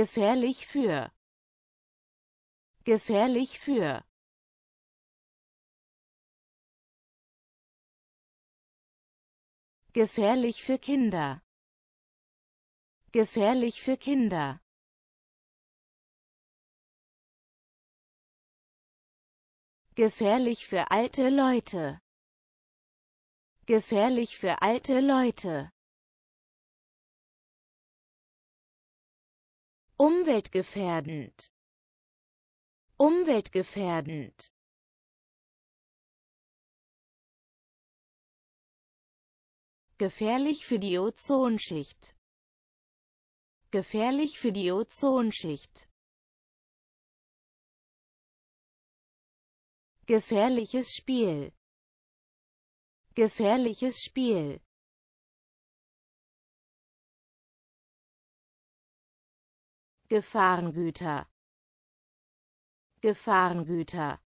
gefährlich für gefährlich für gefährlich für Kinder gefährlich für Kinder gefährlich für alte Leute gefährlich für alte Leute umweltgefährdend umweltgefährdend gefährlich für die Ozonschicht gefährlich für die Ozonschicht gefährliches Spiel gefährliches Spiel Gefahrengüter Gefahrengüter